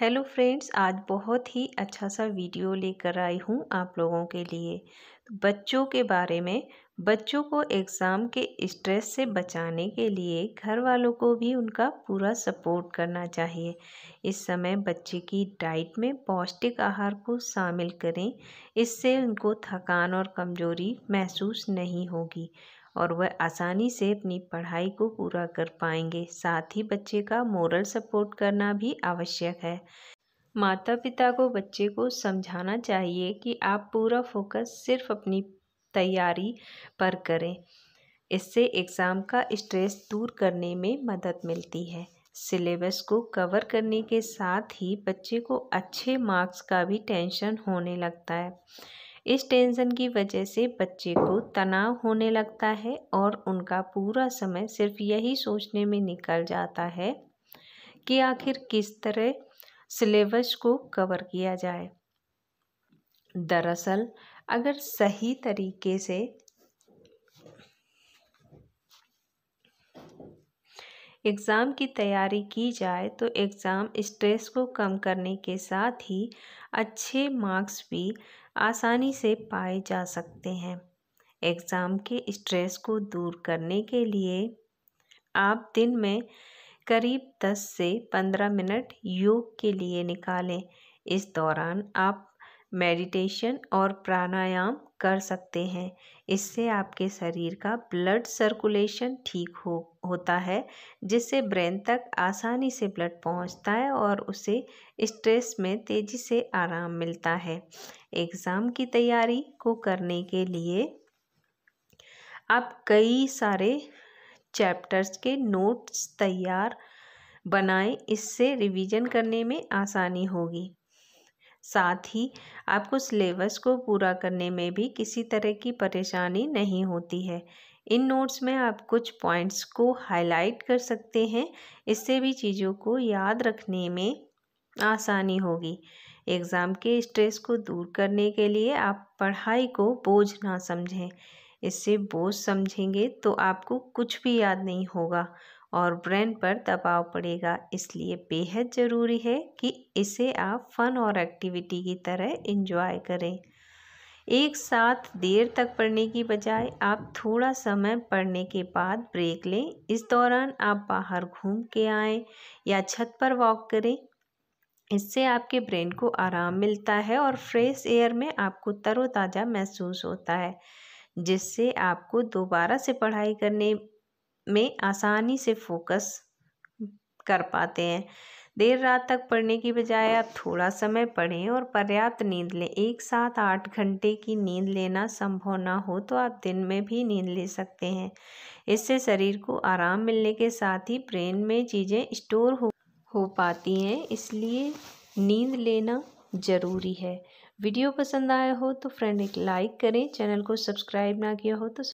hello friends आज बहुत ही अच्छा सा वीडियो लेकर आई हूँ आप लोगों के लिए बच्चों के बारे में बच्चों को एग्ज़ाम के स्ट्रेस से बचाने के लिए घर वालों को भी उनका पूरा सपोर्ट करना चाहिए इस समय बच्चे की डाइट में पौष्टिक आहार को शामिल करें इससे उनको थकान और कमज़ोरी महसूस नहीं होगी और वह आसानी से अपनी पढ़ाई को पूरा कर पाएंगे साथ ही बच्चे का मोरल सपोर्ट करना भी आवश्यक है माता पिता को बच्चे को समझाना चाहिए कि आप पूरा फोकस सिर्फ अपनी तैयारी पर करें इससे एग्ज़ाम का स्ट्रेस दूर करने में मदद मिलती है सिलेबस को कवर करने के साथ ही बच्चे को अच्छे मार्क्स का भी टेंशन होने लगता है इस टेंशन की वजह से बच्चे को तनाव होने लगता है और उनका पूरा समय सिर्फ यही सोचने में निकल जाता है कि आखिर किस तरह सिलेबस को कवर किया जाए दरअसल अगर सही तरीके से एग्ज़ाम की तैयारी की जाए तो एग्ज़ाम स्ट्रेस को कम करने के साथ ही अच्छे मार्क्स भी आसानी से पाए जा सकते हैं एग्ज़ाम के स्ट्रेस को दूर करने के लिए आप दिन में करीब 10 से 15 मिनट योग के लिए निकालें इस दौरान आप मेडिटेशन और प्राणायाम कर सकते हैं इससे आपके शरीर का ब्लड सर्कुलेशन ठीक हो होता है जिससे ब्रेन तक आसानी से ब्लड पहुंचता है और उसे स्ट्रेस में तेज़ी से आराम मिलता है एग्ज़ाम की तैयारी को करने के लिए आप कई सारे चैप्टर्स के नोट्स तैयार बनाएं इससे रिवीजन करने में आसानी होगी साथ ही आपको सिलेबस को पूरा करने में भी किसी तरह की परेशानी नहीं होती है इन नोट्स में आप कुछ पॉइंट्स को हाईलाइट कर सकते हैं इससे भी चीज़ों को याद रखने में आसानी होगी एग्ज़ाम के स्ट्रेस को दूर करने के लिए आप पढ़ाई को बोझ ना समझें इससे बोझ समझेंगे तो आपको कुछ भी याद नहीं होगा और ब्रेन पर दबाव पड़ेगा इसलिए बेहद ज़रूरी है कि इसे आप फन और एक्टिविटी की तरह इंजॉय करें एक साथ देर तक पढ़ने की बजाय आप थोड़ा समय पढ़ने के बाद ब्रेक लें इस दौरान आप बाहर घूम के आएँ या छत पर वॉक करें इससे आपके ब्रेन को आराम मिलता है और फ्रेश एयर में आपको तरोताज़ा महसूस होता है जिससे आपको दोबारा से पढ़ाई करने में आसानी से फोकस कर पाते हैं देर रात तक पढ़ने की बजाय आप थोड़ा समय पढ़ें और पर्याप्त नींद लें एक साथ आठ घंटे की नींद लेना संभव ना हो तो आप दिन में भी नींद ले सकते हैं इससे शरीर को आराम मिलने के साथ ही ब्रेन में चीज़ें स्टोर हो हो पाती हैं इसलिए नींद लेना ज़रूरी है वीडियो पसंद आया हो तो फ्रेंड एक लाइक करें चैनल को सब्सक्राइब ना किया हो तो